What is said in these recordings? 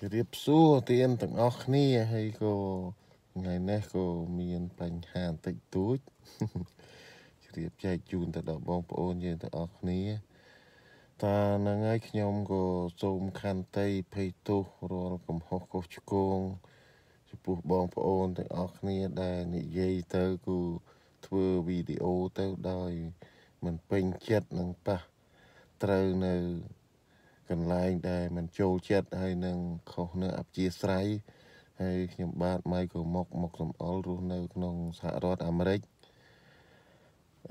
ជម្រាបសួរទានទាំងអស់គ្នាហើយក៏ថ្ងៃនេះក៏មានបញ្ហាបន្តិចតួចជម្រាបចែកជូនទៅដល់បងប្អូនយើងទាំងអស់គ្នា តាហ្នឹងហើយខ្ញុំក៏សូមខន្តីភ័យទោសរាល់កំហុសកុសឆ្គងចំពោះបងប្អូនទាំងអស់គ្នាដែលនិយាយទៅគូធ្វើវីដេអូទៅដោយមិនពេញចិត្តនឹងប៉ះត្រូវនៅកន្លែងដែលមិនចូលចិត្តហើយនឹងខុសនៅអព្យាស្រ័យហើយខ្ញុំបាទម៉ៃក៏មកមកសំអល់រស់នៅ ក្នុងសហរដ្ឋអាមេរិក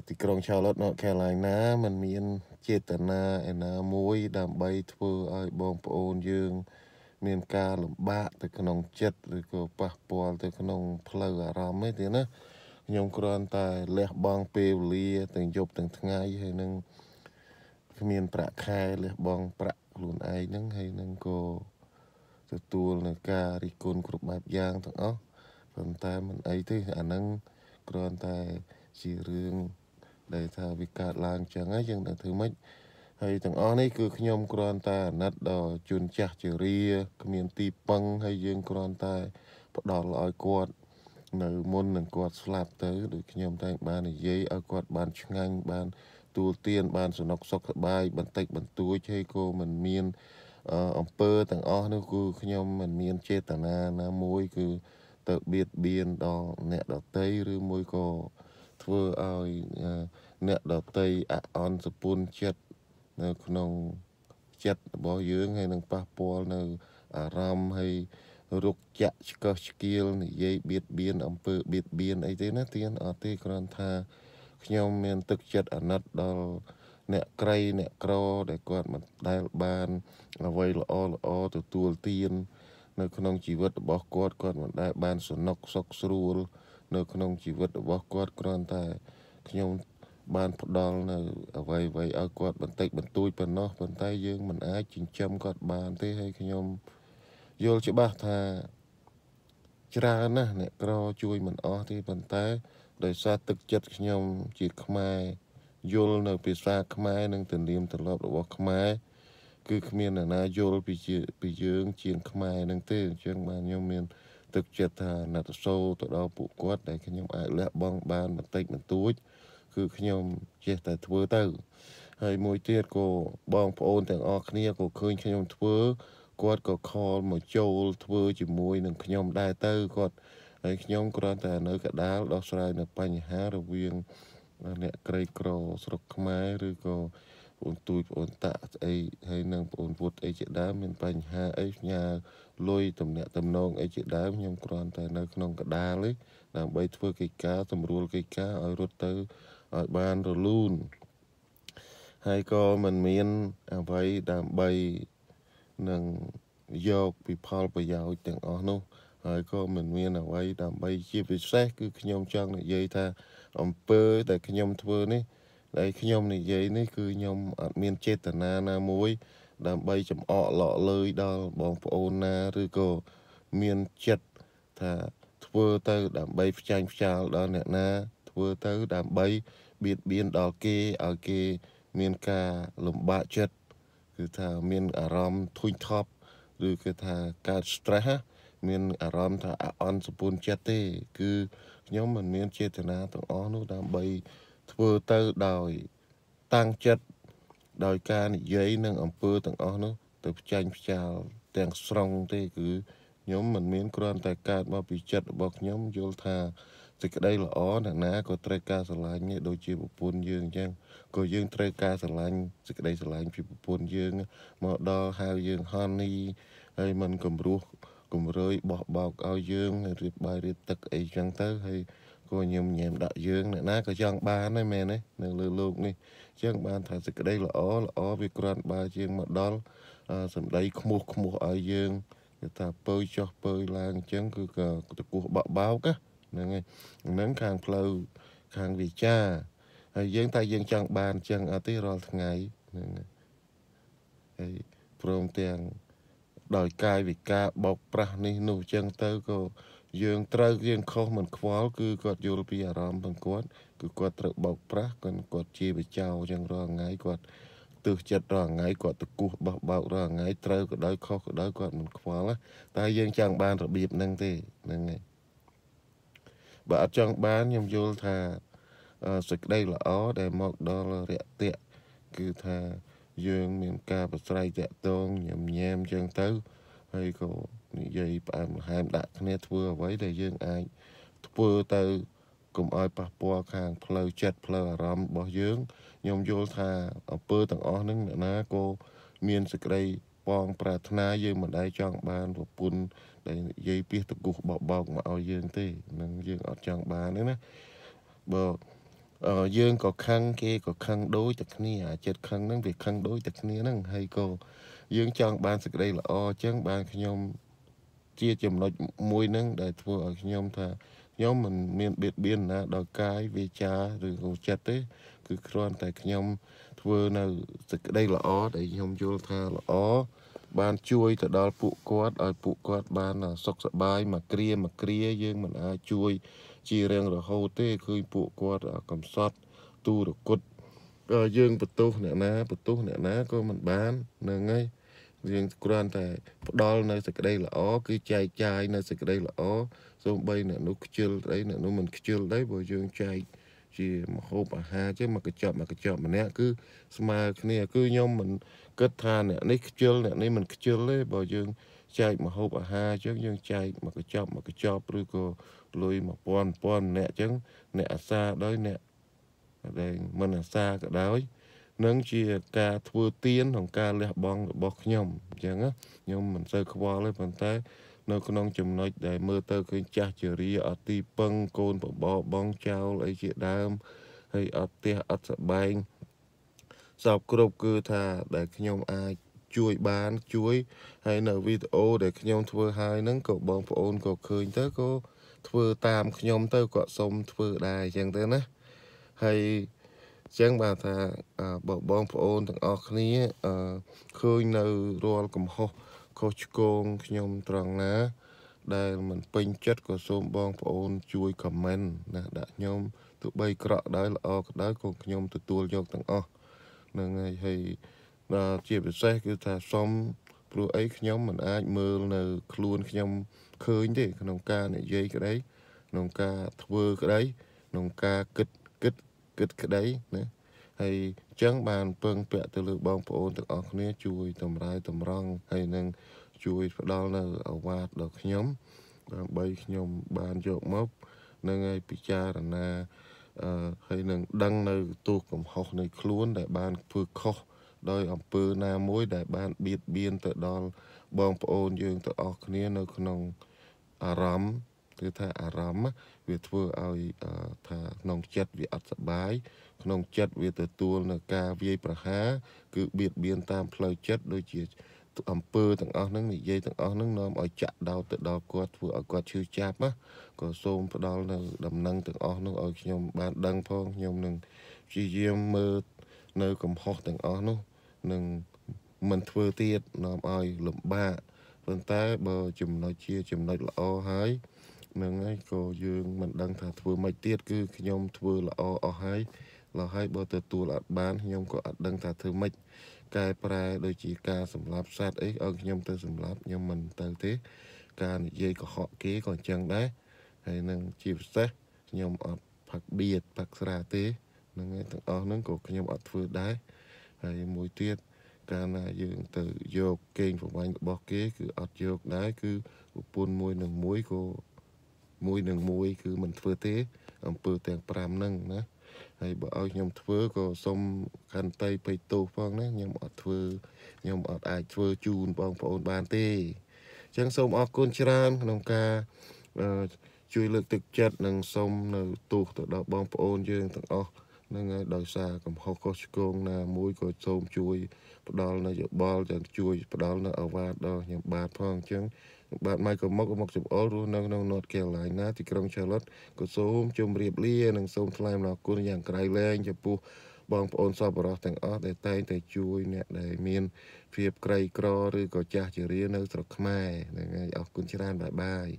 ទីក្រុង Charlotte នៅ Carolina มันមានចេតនាឯណាមួយ ដើម្បីធ្វើឲ្យបងប្អូនយើង មានការលំបាកទៅក្នុងចិត្តឬក៏ប៉ះពាល់ទៅក្នុង ផ្លូវអារម្មណ៍ទេណាខ្ញុំគ្រាន់តែលះបង់ពេលវេលាទាំងយប់ទាំងថ្ងៃហើយនឹងគ្មាន ប្រាក់ខែលះបង់ប្រាក់ខ្លួនឯងហ្នឹងហើយនឹងក៏ទទួលនៅការរិះគន់គ្រប់បែបយ៉ាងទាំងអស់ប៉ុន្តែមិនអីទេអាហ្នឹងគ្រាន់តែជារឿងដែលថាវាកើតឡើងចឹងហើយយើងត្រូវធ្វើម៉េចហើយទាំងអស់នេះគឺខ្ញុំគ្រាន់តែអាណិតដល់ជួនចាស់ជារាគ្មានទីពឹងហើយយើងគ្រាន់តែផ្ដល់ឲ្យគាត់ នៅមុននឹងគាត់ស្លាប់ទៅដូចខ្ញុំតែ បាននិយាយឲ្យគាត់បានឆ្ងាញ់បានទទួលទានបានសំណុកសុខសប្បាយបន្តិចបន្តួចហើយក៏មិនមានអំពើទាំងអស់នោះគឺខ្ញុំមិនមានចេតនាណាមួយ គឺទៅបៀតបៀនដល់អ្នកដតីឬមួយក៏ធ្វើឲ្យអ្នកដតីអអន់សពុនចិត្តនៅក្នុងចិត្តរបស់យើងហើយនឹងប៉ះពាល់នៅអារម្មណ៍ហើយរុកចាក់ឆ្កឹះឆ្កៀលនិយាយបៀតបៀនអំពើបៀតបៀនអីទេណាទៀនអត់ទេគ្រាន់ថាខ្ញុំមានទឹកចិត្តអាណិតដល់អ្នកក្រីអ្នកក្រ ដែលគាត់មិនដែលបានអ្វីល្អល្អទទួលទាននៅក្នុងជីវិតរបស់គាត់គាត់មិនដែលបានសំណុកសុខស្រួលនៅក្នុងជីវិតរបស់គាត់គ្រាន់តែខ្ញុំបាន ផ្ដល់នៅអ្វីអ្វីឲ្យគាត់បន្តិចបន្តួចប៉ុណ្ណោះប៉ុន្តែយើងមិនអាចចិញ្ចឹមគាត់បានទេហើយខ្ញុំយល់ច្បាស់ថាច្រើនណាស់អ្នកក្រជួយ មិនអស់ទេប៉ុន្តែដោយសារទឹកចិត្តខ្ញុំជាខ្មែរយល់នៅភាសាខ្មែរនិងទំនៀមទម្លាប់របស់ខ្មែរគឺគ្មានអ្នកណាយល់ពីជាពីយើង ជាងខ្មែរនឹងទេអញ្ចឹងបានខ្ញុំមានទឹកចិត្តថាអាណិតសូរទៅដល់ពួកគាត់ ដែលខ្ញុំអាចលះបង់បានបន្តិចបន្តួចគឺខ្ញុំចេះតែធ្វើទៅ ហើយមួយទៀតក៏បងប្អូនទាំងអស់គ្នាក៏ឃើញខ្ញុំធ្វើគាត់ក៏ខលមកចូលធ្វើ ជាមួយនឹងខ្ញុំដែរទៅគាត់ហើយខ្ញុំគ្រាន់តែ នៅកដាលដោះស្រាយនៅបញ្ហារវាង អ្នកក្រីក្រស្រុកខ្មែរ ឬក៏បងទួយបងតាក់ស្អីហើយនឹងបងវុតអីជាដើមមានបញ្ហាអីផ្ញើលុយតំណាក់តំណងអីជាដើមខ្ញុំគ្រាន់តែ នៅក្នុងកដាលទេដើម្បីធ្វើកិច្ចការសម្រួលកិច្ចការឲ្យរត់ទៅឲ្យបានរលូនហើយក៏មិនមានអ្វីដើម្បីនឹងយកពីផលប្រយោជន៍ទាំងអស់នោះហើយក៏មិនមានអ្វីដើម្បីជាពិសេសគឺខ្ញុំចង់និយាយថាអំពើដែលខ្ញុំធ្វើនេះដែលខ្ញុំនិយាយនេះ គឺខ្ញុំអត់មានចេតនាណាមួយ ដើម្បីចំអកលោកលើយដល់បងប្អូនណាឬក៏មានចិត្តថាធ្វើទៅដើម្បីផ្ចាញ់ផ្ចាលដល់អ្នកណា ធ្វើទៅដើម្បីបៀតបៀនដល់គេឲ្យគេមានការលំបាកចិត្តគឺថាមានអារម្មណ៍ធុញថប់ឬគឺថាកើត stress ណាមានអារម្មណ៍ថាអអន់សុពូនចិត្តទេ គឺខ្ញុំមិនមានចេតនាទាំងអស់នោះដើម្បីធ្វើទៅដោយតាំងចិត្តដោយការនិយាយនឹងអំពើទាំងអស់នោះ ទៅផ្ចាញ់ផ្ចាលទាំងស្រុងទេ គឺខ្ញុំមិនមានគ្រាន់តែកើតមកពីចិត្តរបស់ខ្ញុំយល់ថាសេចក្តីល្អអ្នកណាក៏ត្រូវការស្រឡាញ់នេះដូចជាប្រពន្ធយើងអញ្ចឹងក៏យើងត្រូវការស្រឡាញ់សេចក្តីស្រឡាញ់ពីប្រពន្ធយើង មកដល់ហៅយើងហននីហើយមិនគំរោះគំរើយបោះបោកឲ្យយើងរៀបបាយរៀបទឹកអីចឹងទៅហើយក៏ញឹមញែមដាក់យើងអ្នកណាក៏ចង់បានដែរមែនទេនៅលើโลกនេះចឹងបានថាសេចក្តីល្អល្អវាគ្រាន់បើយើងមកដល់សម្ដី ខ្មោះខ្មោះឲ្យយើងគេថាពើចុះពើឡើងចឹងគឺក៏តគោះបក់បោកហ្នឹងហើយហ្នឹងខាងផ្លូវខាងវិចាហើយយើងតែយើងចង់បានចឹងអត់ទេរាល់ថ្ងៃហ្នឹងហើយព្រមទាំងដោយកាយវិការបោកប្រាស់នេះនោះចឹងទៅក៏យើង ត្រូវយើងខុសមិនខ្វល់គឺគាត់យល់ពីអារម្មណ៍របស់គាត់គឺគាត់ត្រូវបោកប្រាស់គាត់គាត់ជាបចោចឹងរាល់ថ្ងៃគាត់ទើសចិត្តរាល់ថ្ងៃគាត់តគោះបោះបោករាល់ថ្ងៃត្រូវក៏ដោយខុសក៏ដោយគាត់មិនខ្វល់តែយើងចង់បានរបៀបហ្នឹងទេហ្នឹងហើយបើអត់ចង់បានខ្ញុំយល់ថាសេចក្តីល្អដែលមកដល់រយៈគឺថាយើងមានការប្រស្រ័យតាក់ទងញញញែមចឹងទៅ ហើយក៏និយាយផ្អែមល្ហែមដាក់គ្នាធ្វើអ្វីដែលយើងអាច ធ្វើទៅកុំឲ្យប៉ះពាល់ខាងផ្លូវចិត្តផ្លូវអារម្មណ៍របស់យើងខ្ញុំយល់ថាអំពើទាំងអស់ហ្នឹងអ្នកណាក៏មានសេចក្តីបង ប្រាថ្នា យើងមិនដែលចង់បានប្រពន្ធដែលនិយាយពីតកុះបបោកមកឲ្យយើងទេនឹងយើងអត់ចង់បានទេណាបើយើងក៏ខឹងគេក៏ខឹងដូចតែគ្នាអាចិត្តខឹងហ្នឹងវាខឹងដូចតែគ្នាហ្នឹងហើយក៏យើងចង់បានសេចក្តីល្អអញ្ចឹងបានខ្ញុំជាចំណុចមួយហ្នឹង ដែលធ្វើឲ្យខ្ញុំថាខ្ញុំមិនមានបៀតបៀនណាដល់កាយវាចាឬក៏ចិត្តទេ គឺគ្រាន់តែខ្ញុំធ្វើនៅសេចក្តីល្អដែលខ្ញុំយល់ថាល្អបានជួយទៅដល់ពួកគាត់ឲ្យពួកគាត់បានសុខសប្បាយមកគ្រាមកគ្រា យើងមិនអាចជួយជារៀងរហូតទេឃើញពួកគាត់ កំសត់ទូរគុតយើងបន្ទោសអ្នកណាបន្ទោសអ្នកណាក៏មិនបាននឹងហើយយើងគ្រាន់តែ ផ្ដល់នៅសេចក្តីល្អគឺចែកចាយនៅសេចក្តីល្អសូម្បីអ្នកនោះខ្ជិលអីអ្នកនោះមិនខ្ជិលដែរព្រោះយើងចែកជាមហូបអាហារចឹងមកកញ្ចប់មកកញ្ចប់ម្នាក់គឺស្មើគ្នាគឺខ្ញុំមិនគិតថាអ្នកនេះខ្ជិលអ្នកនេះមិនខ្ជិលទេបើយើងចែកមហូបអាហារចឹងយើងចែកមកកញ្ចប់មកកញ្ចប់ឬក៏លុយ1000 1000អ្នកអញ្ចឹងអ្នកអាសាដោយអ្នកដែលមិនអាសាក៏ដោយនឹងជាការធ្វើទៀនក្នុងការលះបង់របស់ខ្ញុំអញ្ចឹងខ្ញុំមិនសូវខ្វល់ទេប៉ុន្តែ នៅ ក្នុងចំណុចដែលមើលទៅឃើញចាស់ជារីអត់ទីពឹងកូនបបោបងចោលអីជាដើមហើយអត់ផ្ទះអត់សបែងសពគ្រប់គឺថាដែលខ្ញុំអាចជួយបានជួយហើយនៅវីដេអូដែលខ្ញុំធ្វើហើយហ្នឹងក៏បងប្អូនក៏ឃើញទៅក៏ធ្វើតាមខ្ញុំទៅគាត់សុំធ្វើដែរអញ្ចឹងទៅណាហើយអញ្ចឹងបាទថាបងប្អូនទាំងអស់គ្នាឃើញនៅរាល់កំហុសខុសឆ្គងខ្ញុំត្រង់ណា ដែលមិនពេញចិត្តក៏សូមបងប្អូនជួយខមមិនណា ដាក់ខ្ញុំទោះបីក្រក់ដែរល្អក៏ដែរក៏ខ្ញុំទទួលយកទាំងអស់នឹងហើយហើយជាពិសេសគឺថាសូមព្រោះអីខ្ញុំមិនអាច មើលនៅខ្លួនខ្ញុំឃើញទេក្នុងការនិយាយក្តីក្នុងការធ្វើក្តីក្នុងការគិតគិតគិតក្តីណាហើយអញ្ចឹងបានពឹងពាក់ទៅលើបងប្អូនទាំងអស់គ្នា ជួយ តម្រាយតម្រង់ហើយនឹងជួយ ផ្ដល់នៅអវាទដល់ខ្ញុំដើម្បីខ្ញុំបានយកមកនឹងឲ្យពិចារណាអឺហើយនឹង ដឹង នៅទូកំហុសនៃ ខ្លួនដែលបានធ្វើខុសដោយអំពើណាមួយដែលបានបៀតបៀនទៅដល់បងប្អូនយើងទាំងអស់គ្នា នៅ ក្នុងអារម្មណ៍គឺថាអារម្មណ៍វាធ្វើឲ្យថាក្នុងចិត្តវាអត់សប្បាយ ក្នុងចិត្តវាទទួលនៅការវាយប្រហារគឺបៀតបៀនតាមផ្លូវចិត្តដូចជាអំពើទាំងអស់ហ្នឹងនិយាយទាំងអស់ហ្នឹងនាំឲ្យចាក់ដោតទៅដល់គាត់ធ្វើឲ្យគាត់ឈឺចាប់ណាក៏សូមផ្ដល់នៅដំណឹងទាំងអស់ហ្នឹងឲ្យខ្ញុំបានដឹងផងខ្ញុំនឹងព្យាយាមមើលនៅ កំហុសទាំងអស់នោះនឹងមិនធ្វើទៀតនាំឲ្យលំបាកប៉ុន្តែបើចំណុចជាចំណុចល្អហើយនឹងហើយក៏យើងមិនដឹងថាធ្វើម៉េចទៀតគឺខ្ញុំធ្វើល្អអស់ហើយលហើយបើទទួលអត់បានខ្ញុំក៏អត់ដឹងថាធ្វើម៉េចកែប្រែដូចជាការសម្លាប់សត្វអីឲ្យខ្ញុំទៅសម្លាប់ខ្ញុំមិនទៅទេការនិយាយកុហកគេក៏អញ្ចឹងដែរហើយនឹងជាពិសេសខ្ញុំអត់ផឹកបៀតផឹកស្រាទេនឹងឯងទាំងអស់ហ្នឹងក៏ខ្ញុំអត់ធ្វើដែរហើយមួយទៀតកាលណាយើងទៅយកកេងប្រវាញ់របស់គេគឺអត់យកដែរគឺប្រពន្ធមួយនឹងមួយក៏មួយនឹងមួយ គឺមិនធ្វើទេអំពើទាំង5ហ្នឹងណាហើយបើឲ្យខ្ញុំធ្វើក៏សុំខន្តីបិទទោសផងណាខ្ញុំអត់ធ្វើខ្ញុំអត់អាចធ្វើជូនបងប្អូនបានទេអញ្ចឹងសូមអរគុណច្រើន ក្នុងការជួយលើកទឹកចិត្តនិងសូមនៅទោសទៅដល់បងប្អូនយើងទាំងអស់ហ្នឹងហើយដោយសារកំហុសខុសឆ្គងណាមួយក៏សូមជួយ ផ្ដល់នៅយោបល់ទាំងជួយ ផ្ដល់នៅអាវ៉ាដល់ខ្ញុំបាទផងអញ្ចឹងបាទម៉ៃក៏មកមកចំអល់រស់នៅក្នុង North Carolina ទីក្រុង Charlotte ក៏សូមជម្រាបលានិងសូមថ្លែងអំណរគុណយ៉ាងក្រៃលែងចំពោះបងប្អូនសប្បុរសទាំងអស់ដែលតែងតែជួយអ្នកដែលមាន ភាពក្រីក្រឬក៏ចាស់ជារានៅស្រុកខ្មែរហ្នឹងហើយអរគុណច្រើនបាយបាយ